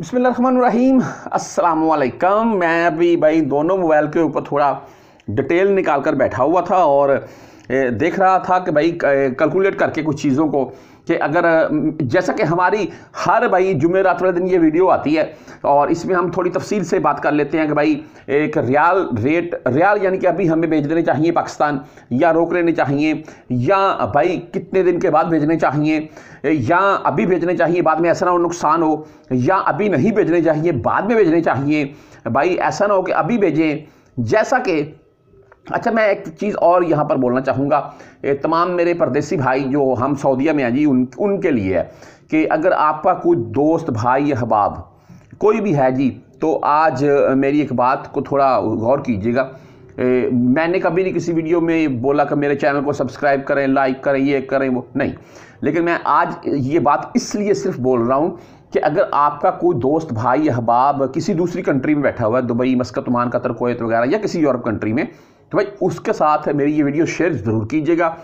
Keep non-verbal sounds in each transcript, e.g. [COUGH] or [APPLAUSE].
बसमीम अल्लाम मैं अभी भाई दोनों मोबाइल के ऊपर थोड़ा डिटेल निकाल कर बैठा हुआ था और देख रहा था कि भाई कैलकुलेट करके कुछ चीज़ों को कि अगर जैसा कि हमारी हर भाई जुमे रात वाले दिन ये वीडियो आती है और इसमें हम थोड़ी तफसील से बात कर लेते हैं कि भाई एक रियाल रेट रियाल यानी कि अभी हमें भेज देने चाहिए पाकिस्तान या रोक लेने चाहिए या भाई कितने दिन के बाद भेजने चाहिए या अभी भेजने चाहिए बाद में ऐसा ना हो नुकसान हो या अभी नहीं भेजने चाहिए बाद में भेजने चाहिए भाई ऐसा ना हो कि अभी भेजें जैसा कि अच्छा मैं एक चीज़ और यहाँ पर बोलना चाहूँगा तमाम मेरे परदेसी भाई जो हम सऊदीया में हैं जी उन उनके लिए है कि अगर आपका कोई दोस्त भाई अहबाब कोई भी है जी तो आज मेरी एक बात को थोड़ा गौर कीजिएगा मैंने कभी नहीं किसी वीडियो में बोला कि मेरे चैनल को सब्सक्राइब करें लाइक करें ये करें वो नहीं लेकिन मैं आज ये बात इसलिए सिर्फ बोल रहा हूँ कि अगर आपका कोई दोस्त भाई अहबाब किसी दूसरी कंट्री में बैठा हुआ है दुबई मस्कत उमान कतर कोत वगैरह या किसी यूरोप कंट्री में तो भाई उसके साथ मेरी ये वीडियो शेयर ज़रूर कीजिएगा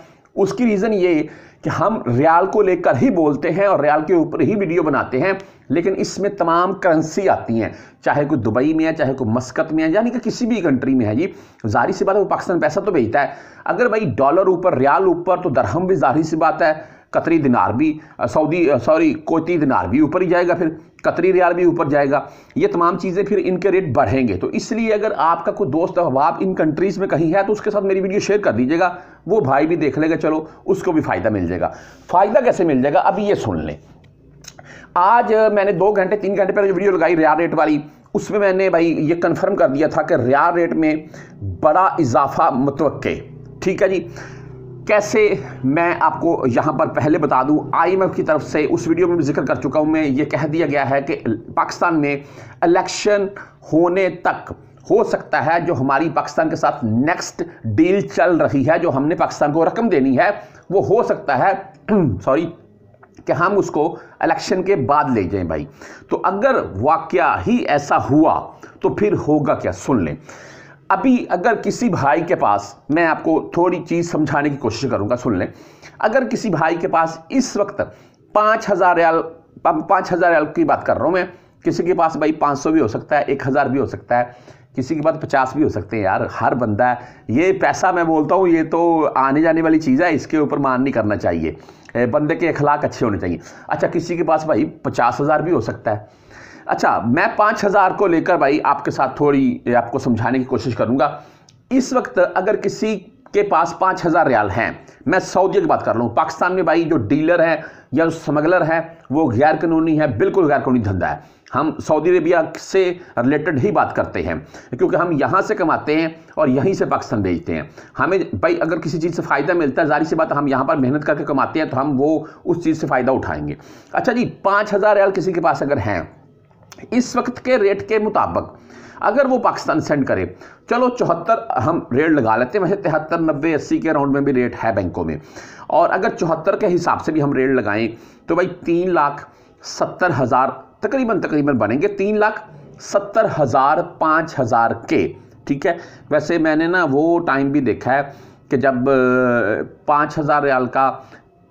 उसकी रीज़न ये कि हम रियाल को लेकर ही बोलते हैं और रियाल के ऊपर ही वीडियो बनाते हैं लेकिन इसमें तमाम करेंसी आती हैं चाहे कोई दुबई में है चाहे कोई मस्कत में है यानी कि किसी भी कंट्री में है जी जाहिर सी बात है वो पाकिस्तान पैसा तो भेजता है अगर भाई डॉलर ऊपर रियाल ऊपर तो दरहम भी जाहिर सी बात है कतरी दिनार भी सऊदी सॉरी कोती दिनार भी ऊपर ही जाएगा फिर कतरी रियाल भी ऊपर जाएगा ये तमाम चीज़ें फिर इनके रेट बढ़ेंगे तो इसलिए अगर आपका कोई दोस्त अहबाब इन कंट्रीज़ में कहीं है तो उसके साथ मेरी वीडियो शेयर कर दीजिएगा वो भाई भी देख लेगा चलो उसको भी फ़ायदा मिल जाएगा फ़ायदा कैसे मिल जाएगा अब ये सुन लें आज मैंने दो घंटे तीन घंटे पहले जो वीडियो लगाई रियाल रेट वाली उसमें मैंने भाई ये कंफर्म कर दिया था कि रियाल रेट में बड़ा इजाफा मुतवक़ ठीक है जी कैसे मैं आपको यहाँ पर पहले बता दूँ आईएमएफ की तरफ से उस वीडियो में भी जिक्र कर चुका हूँ मैं ये कह दिया गया है कि पाकिस्तान में इलेक्शन होने तक हो सकता है जो हमारी पाकिस्तान के साथ नेक्स्ट डील चल रही है जो हमने पाकिस्तान को रकम देनी है वो हो सकता है सॉरी [CLEARS THROAT] कि हम उसको इलेक्शन के बाद ले जाएं भाई तो अगर वाक्य ही ऐसा हुआ तो फिर होगा क्या सुन लें अभी अगर किसी भाई के पास मैं आपको थोड़ी चीज़ समझाने की कोशिश करूँगा सुन लें अगर किसी भाई के पास इस वक्त पाँच हज़ार रियाल पाँच हज़ार रियाल की बात कर रहा हूँ मैं किसी के पास भाई पाँच सौ भी हो सकता है एक हज़ार भी हो सकता है किसी के पास पचास भी हो सकते हैं यार हर बंदा ये पैसा मैं बोलता हूँ ये तो आने जाने वाली चीज़ है इसके ऊपर मान नहीं करना चाहिए बंदे के अखलाक अच्छे होने चाहिए अच्छा किसी के पास भाई पचास हज़ार भी हो सकता है अच्छा मैं पाँच हज़ार को लेकर भाई आपके साथ थोड़ी आपको समझाने की कोशिश करूँगा इस वक्त अगर किसी के पास पाँच हज़ार रियाल हैं मैं सऊदी की बात कर रहा हूँ पाकिस्तान में भाई जो डीलर है या जो स्मगलर है वो गैर कानूनी है बिल्कुल गैर कानूनी धंधा है हम सऊदी अरेबिया से रिलेटेड ही बात करते हैं क्योंकि हम यहाँ से कमाते हैं और यहीं से पाकिस्तान भेजते हैं हमें भाई अगर किसी चीज़ से फ़ायदा मिलता है जारी सी बात हम यहाँ पर मेहनत करके कमाते हैं तो हम वो उस चीज़ से फ़ायदा उठाएंगे अच्छा जी पाँच हज़ार रियाल किसी के पास अगर हैं इस वक्त के रेट के मुताबिक अगर वो पाकिस्तान सेंड करे चलो चौहत्तर हम रेट लगा लेते हैं वैसे तिहत्तर नब्बे अस्सी के अराउंड में भी रेट है बैंकों में और अगर चौहत्तर के हिसाब से भी हम रेट लगाएं तो भाई तीन लाख सत्तर हज़ार तकरीबन तकरीबन बनेंगे तीन लाख सत्तर हज़ार पाँच हज़ार के ठीक है वैसे मैंने ना वो टाइम भी देखा है कि जब पाँच हज़ार रियाल का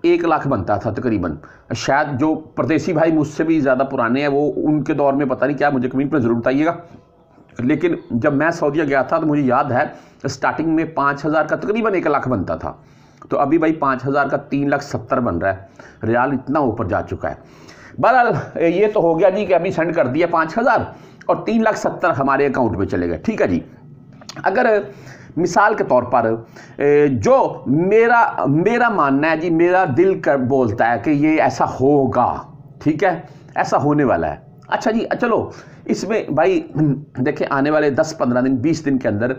एक लाख बनता था तकरीबन शायद जो परदेसी भाई मुझसे भी ज़्यादा पुराने हैं वो उनके दौर में पता नहीं क्या मुझे कमेंट पर ज़रूर बताइएगा लेकिन जब मैं सऊदीया गया था तो मुझे याद है स्टार्टिंग में पाँच हज़ार का तकरीबन एक लाख बनता था तो अभी भाई पाँच हज़ार का तीन लाख सत्तर बन रहा है रियाल इतना ऊपर जा चुका है बहरहाल ये तो हो गया जी कि अभी सेंड कर दिया पाँच हज़ार और तीन लाख सत्तर हमारे अकाउंट में चले गए ठीक है जी अगर मिसाल के तौर पर जो मेरा मेरा मानना है जी मेरा दिल कर बोलता है कि ये ऐसा होगा ठीक है ऐसा होने वाला है अच्छा जी चलो इसमें भाई देखें आने वाले 10-15 दिन 20 दिन के अंदर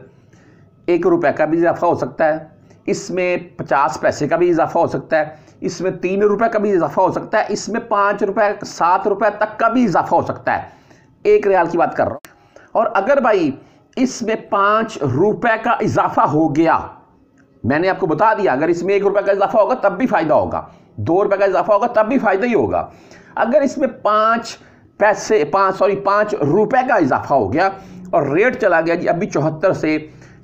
एक रुपए का भी इजाफा हो सकता है इसमें पचास पैसे का भी इजाफा हो सकता है इसमें तीन रुपये का भी इजाफा हो सकता है इसमें पाँच रुपये सात रुपये तक का भी इजाफा हो सकता है एक रियाल की बात कर रहा हूँ और अगर भाई इसमें पाँच रुपए का इजाफा हो गया मैंने आपको बता दिया अगर इसमें एक रुपए का इजाफा होगा तब भी फ़ायदा होगा दो रुपए का इजाफा होगा तब भी फ़ायदा ही होगा अगर इसमें पाँच पैसे पाँच सॉरी पाँच रुपए का इजाफा हो गया और रेट चला गया जी अभी चौहत्तर से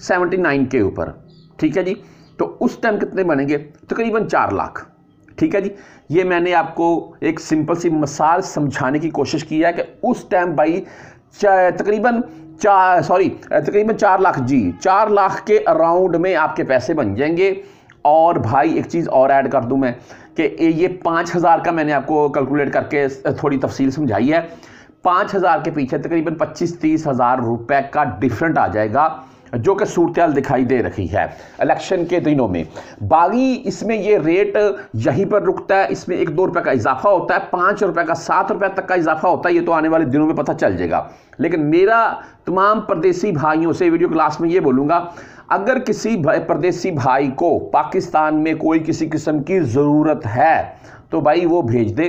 सेवेंटी नाइन के ऊपर ठीक है जी तो उस टाइम कितने बनेंगे तकरीबन चार लाख ठीक है जी ये मैंने आपको एक सिंपल सी मसाल समझाने की कोशिश की है कि उस टाइम भाई तकरीबन चार सॉरी तकरीबन चार लाख जी चार लाख के अराउंड में आपके पैसे बन जाएंगे और भाई एक चीज़ और ऐड कर दूं मैं कि ये पाँच हज़ार का मैंने आपको कैलकुलेट करके थोड़ी तफसील समझाई है पाँच हज़ार के पीछे तकरीबन पच्चीस तीस हज़ार रुपये का डिफरेंट आ जाएगा जो कि सूरत दिखाई दे रही है इलेक्शन के दिनों में बागी इसमें ये रेट यहीं पर रुकता है इसमें एक दो रुपये का इजाफा होता है पाँच रुपये का सात रुपये तक का इजाफा होता है ये तो आने वाले दिनों में पता चल जाएगा लेकिन मेरा तमाम परदेसी भाइयों से वीडियो क्लास में ये बोलूँगा अगर किसी प्रदेशी भाई को पाकिस्तान में कोई किसी किस्म की ज़रूरत है तो भाई वो भेज दे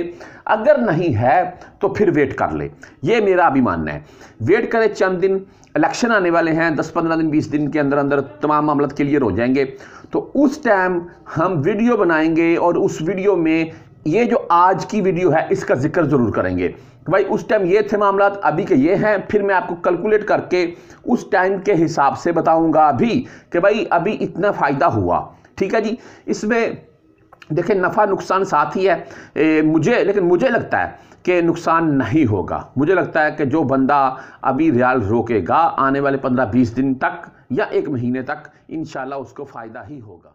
अगर नहीं है तो फिर वेट कर ले ये मेरा अभी मानना है वेट करें चंद दिन इलेक्शन आने वाले हैं दस पंद्रह दिन बीस दिन के अंदर अंदर तमाम मामला क्लियर हो जाएंगे तो उस टाइम हम वीडियो बनाएंगे और उस वीडियो में ये जो आज की वीडियो है इसका जिक्र ज़रूर करेंगे तो भाई उस टाइम ये थे मामला अभी के ये हैं फिर मैं आपको कैलकुलेट करके उस टाइम के हिसाब से बताऊंगा अभी कि भाई अभी इतना फ़ायदा हुआ ठीक है जी इसमें देखिए नफ़ा नुकसान साथ ही है ए, मुझे लेकिन मुझे लगता है कि नुकसान नहीं होगा मुझे लगता है कि जो बंदा अभी रियाल रोकेगा आने वाले पंद्रह बीस दिन तक या एक महीने तक इन उसको फ़ायदा ही होगा